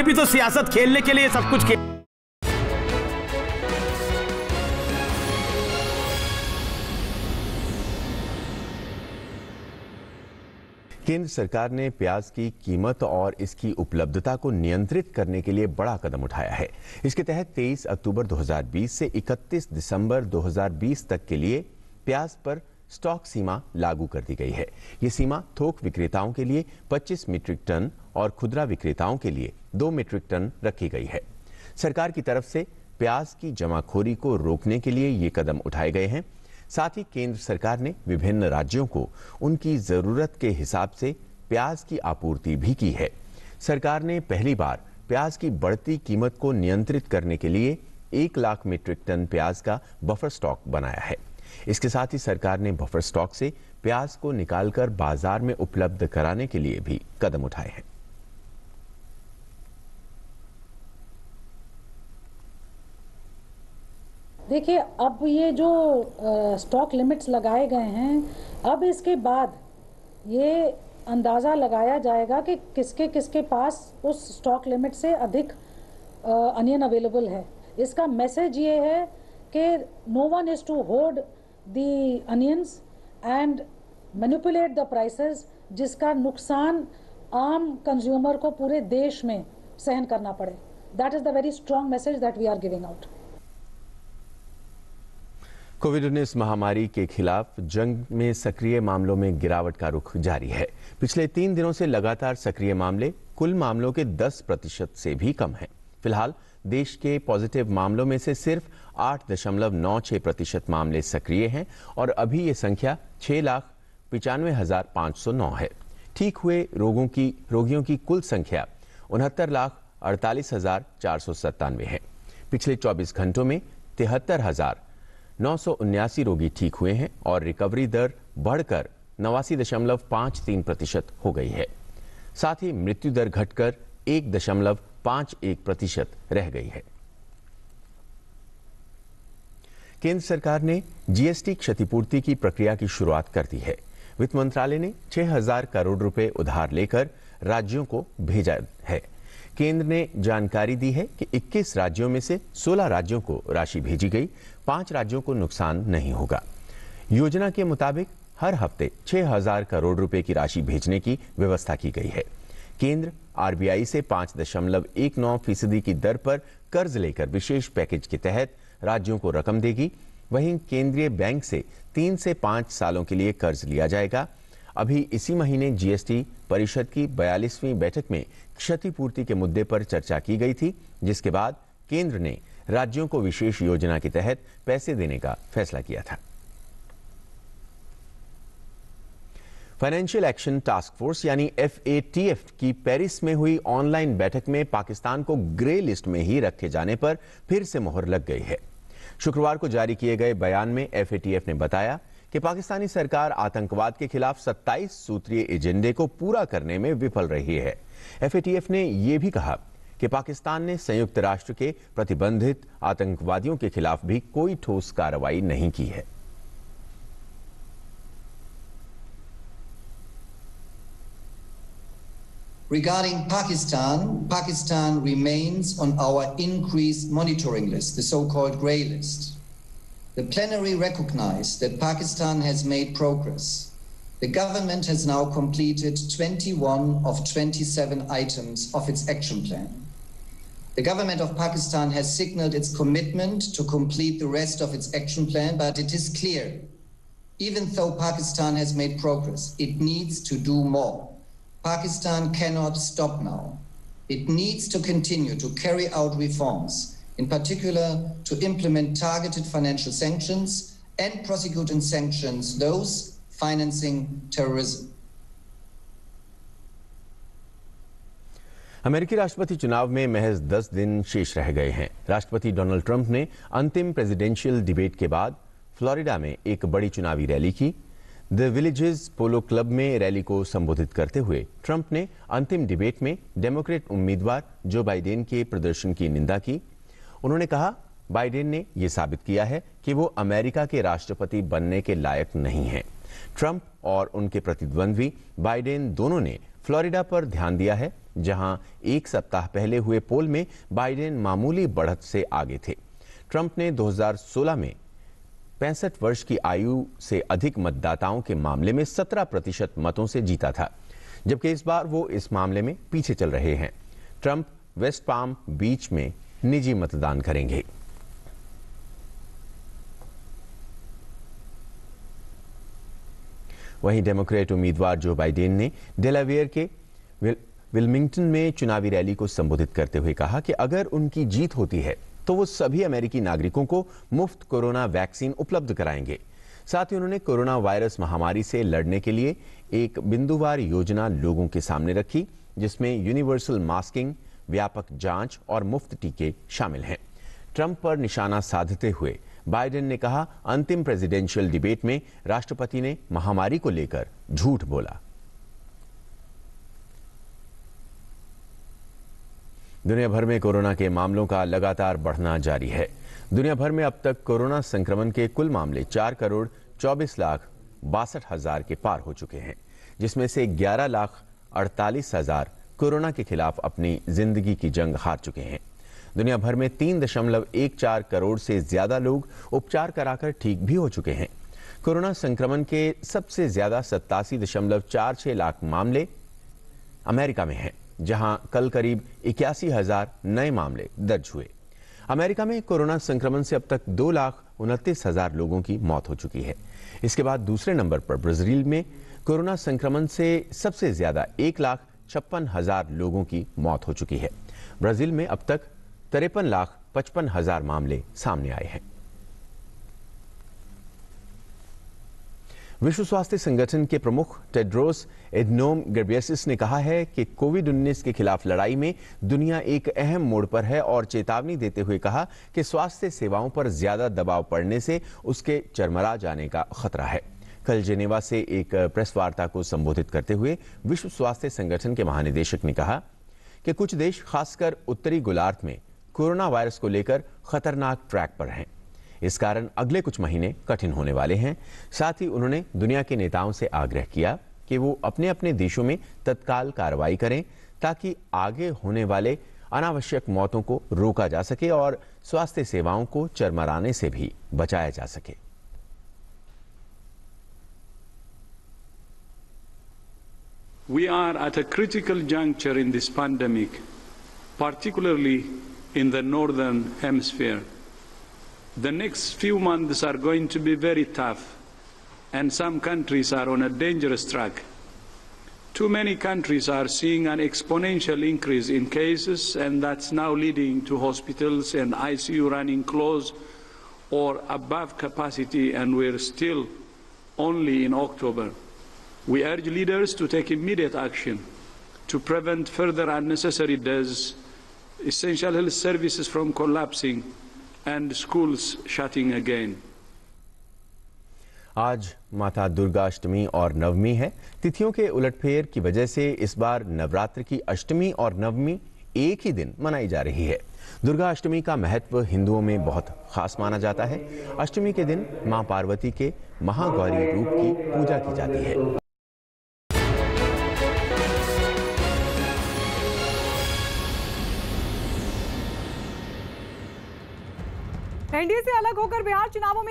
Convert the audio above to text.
ने भी तो सियासत खेलने के लिए सब कुछ खेल केंद्र सरकार ने प्याज की कीमत और इसकी उपलब्धता को नियंत्रित करने के लिए बड़ा कदम उठाया है इसके तहत 23 अक्टूबर 2020 से 31 दिसंबर 2020 तक के लिए प्याज पर स्टॉक सीमा लागू कर दी गई है ये सीमा थोक विक्रेताओं के लिए 25 मीट्रिक टन और खुदरा विक्रेताओं के लिए 2 मीट्रिक टन रखी गई है सरकार की तरफ से प्याज की जमाखोरी को रोकने के लिए ये कदम उठाए गए हैं साथ ही केंद्र सरकार ने विभिन्न राज्यों को उनकी जरूरत के हिसाब से प्याज की आपूर्ति भी की है सरकार ने पहली बार प्याज की बढ़ती कीमत को नियंत्रित करने के लिए एक लाख मीट्रिक टन प्याज का बफर स्टॉक बनाया है इसके साथ ही सरकार ने बफर स्टॉक से प्याज को निकालकर बाजार में उपलब्ध कराने के लिए भी कदम उठाए हैं देखिए अब ये जो स्टॉक लिमिट्स लगाए गए हैं अब इसके बाद ये अंदाज़ा लगाया जाएगा कि किसके किसके पास उस स्टॉक लिमिट से अधिक अनियन अवेलेबल है इसका मैसेज ये है कि no one is to hold the onions and manipulate the prices जिसका नुकसान आम कंज्यूमर को पूरे देश में सहन करना पड़े that is the very strong message that we are giving out covid उन्नीस महामारी के खिलाफ जंग में सक्रिय मामलों में गिरावट का रुख जारी है पिछले तीन दिनों से लगातार सक्रिय मामले कुल मामलों के 10 प्रतिशत से भी कम हैं। फिलहाल देश के पॉजिटिव मामलों में से सिर्फ आठ दशमलव नौ छह प्रतिशत मामले सक्रिय हैं और अभी ये संख्या छः लाख पिचानवे हजार पाँच सौ नौ है ठीक हुए रोगों की रोगियों की कुल संख्या उनहत्तर लाख अड़तालीस हजार चार सौ सत्तानवे है पिछले 24 घंटों में तिहत्तर हजार नौ सौ उन्यासी रोगी ठीक हुए हैं और रिकवरी दर बढ़कर नवासी दशमलव पाँच तीन प्रतिशत हो गई है साथ ही मृत्यु दर घटकर एक दशमलव पांच एक प्रतिशत रह गई है केंद्र सरकार ने जीएसटी क्षतिपूर्ति की प्रक्रिया की शुरुआत कर दी है वित्त मंत्रालय ने 6000 करोड़ रुपए उधार लेकर राज्यों को भेजा है केंद्र ने जानकारी दी है कि 21 राज्यों में से 16 राज्यों को राशि भेजी गई पांच राज्यों को नुकसान नहीं होगा योजना के मुताबिक हर हफ्ते 6000 करोड़ रुपए की राशि भेजने की व्यवस्था की गई है केंद्र आरबीआई से पांच दशमलव एक नौ फीसदी की दर पर कर्ज लेकर विशेष पैकेज के तहत राज्यों को रकम देगी वहीं केंद्रीय बैंक से तीन से पांच सालों के लिए कर्ज लिया जाएगा अभी इसी महीने जीएसटी परिषद की बयालीसवीं बैठक में क्षतिपूर्ति के मुद्दे पर चर्चा की गई थी जिसके बाद केंद्र ने राज्यों को विशेष योजना के तहत पैसे देने का फैसला किया था फाइनेंशियल एक्शन टास्क फोर्स यानी एफ की पेरिस में हुई ऑनलाइन बैठक में पाकिस्तान को ग्रे लिस्ट में ही रखे जाने पर फिर से मोहर लग गई है शुक्रवार को जारी किए गए बयान में एफ ने बताया कि पाकिस्तानी सरकार आतंकवाद के खिलाफ 27 सूत्रीय एजेंडे को पूरा करने में विफल रही है एफ ने यह भी कहा कि पाकिस्तान ने संयुक्त राष्ट्र के प्रतिबंधित आतंकवादियों के खिलाफ भी कोई ठोस कार्रवाई नहीं की है Regarding Pakistan, Pakistan remains on our increased monitoring list, the so-called grey list. The plenary recognized that Pakistan has made progress. The government has now completed 21 of 27 items of its action plan. The government of Pakistan has signaled its commitment to complete the rest of its action plan, but it is clear, even though Pakistan has made progress, it needs to do more. Pakistan cannot stop now. It needs to continue to carry out reforms, in particular to implement targeted financial sanctions and prosecute and sanction those financing terrorism. अमेरिकी राष्ट्रपति चुनाव में महज 10 दिन शेष रह गए हैं राष्ट्रपति डोनाल्ड ट्रंप ने अंतिम प्रेसिडेंशियल डिबेट के बाद फ्लोरिडा में एक बड़ी चुनावी रैली की द विलेजेस पोलो क्लब में रैली को संबोधित करते हुए ट्रंप ने अंतिम डिबेट में डेमोक्रेट उम्मीदवार जो बाइडेन के प्रदर्शन की निंदा की उन्होंने कहा बाइडेन ने यह साबित किया है कि वो अमेरिका के राष्ट्रपति बनने के लायक नहीं है ट्रंप और उनके प्रतिद्वंद्वी बाइडेन दोनों ने फ्लोरिडा पर ध्यान दिया है जहां एक सप्ताह पहले हुए पोल में बाइडेन मामूली बढ़त से आगे थे ट्रंप ने 2016 में पैंसठ वर्ष की आयु से अधिक मतदाताओं के मामले में 17 प्रतिशत मतों से जीता था जबकि इस बार वो इस मामले में पीछे चल रहे हैं ट्रंप वेस्ट पाम बीच में निजी मतदान करेंगे वहीं डेमोक्रेट उम्मीदवार जो बाइडेन ने डेलावेयर के विल, विल्मिंगटन में चुनावी रैली को संबोधित करते हुए कहा कि अगर उनकी जीत होती है तो वो सभी अमेरिकी नागरिकों को मुफ्त कोरोना वैक्सीन उपलब्ध कराएंगे साथ ही उन्होंने कोरोना वायरस महामारी से लड़ने के लिए एक बिंदुवार योजना लोगों के सामने रखी जिसमें यूनिवर्सल मास्किंग व्यापक जांच और मुफ्त टीके शामिल हैं ट्रंप पर निशाना साधते हुए बाइडेन ने कहा अंतिम प्रेसिडेंशियल डिबेट में राष्ट्रपति ने महामारी को लेकर झूठ बोला दुनिया भर में कोरोना के मामलों का लगातार बढ़ना जारी है दुनिया भर में अब तक कोरोना संक्रमण के कुल मामले चार करोड़ चौबीस लाख बासठ हजार के पार हो चुके हैं जिसमें से ग्यारह लाख अड़तालीस हजार कोरोना के खिलाफ अपनी जिंदगी की जंग हार चुके हैं दुनिया भर में तीन दशमलव एक चार करोड़ से ज्यादा लोग उपचार कराकर ठीक भी हो चुके हैं कोरोना संक्रमण के सबसे ज्यादा सत्तासी दशमलव चार छह लाख मामले अमेरिका में हैं जहां कल करीब इक्यासी हजार नए मामले दर्ज हुए अमेरिका में कोरोना संक्रमण से अब तक दो लाख उनतीस हजार लोगों की मौत हो चुकी है इसके बाद दूसरे नंबर पर ब्राजील में कोरोना संक्रमण से सबसे ज्यादा एक लाख छप्पन हजार लोगों की मौत हो चुकी है ब्राजील में अब तक तिरपन लाख पचपन हजार मामले सामने आए हैं विश्व स्वास्थ्य संगठन के प्रमुख टेड्रोस एडनोम गर्बियसिस ने कहा है कि कोविड 19 के खिलाफ लड़ाई में दुनिया एक अहम मोड़ पर है और चेतावनी देते हुए कहा कि स्वास्थ्य सेवाओं पर ज्यादा दबाव पड़ने से उसके चरमरा जाने का खतरा है कल जेनेवा से एक प्रेस वार्ता को संबोधित करते हुए विश्व स्वास्थ्य संगठन के महानिदेशक ने कहा कि कुछ देश खासकर उत्तरी गोलार्थ में कोरोना वायरस को लेकर खतरनाक ट्रैक पर हैं इस कारण अगले कुछ महीने कठिन होने वाले हैं साथ ही उन्होंने दुनिया के नेताओं से आग्रह किया कि वो अपने अपने देशों में तत्काल कार्रवाई करें ताकि आगे होने वाले अनावश्यक मौतों को रोका जा सके और स्वास्थ्य सेवाओं को चरमराने से भी बचाया जा सके We are at a critical juncture in this pandemic, particularly in the northern hemisphere. The next few months are going to be very tough, and some countries are on a dangerous track. Too many countries are seeing an exponential increase in cases, and that's now leading to hospitals and ICU running close or above capacity, and we're still only in October. We urge leaders to take immediate action to prevent further unnecessary deaths, essential health services from collapsing, and schools shutting again. आज माता दुर्गा अष्टमी और नवमी है तिथियों के उलटफेर की वजह से इस बार नवरात्र की अष्टमी और नवमी एक ही दिन मनाई जा रही है दुर्गा अष्टमी का महत्व हिंदुओं में बहुत खास माना जाता है अष्टमी के दिन मां पार्वती के महागौरी रूप की पूजा की जाती है एनडीए से अलग होकर बिहार चुनावों में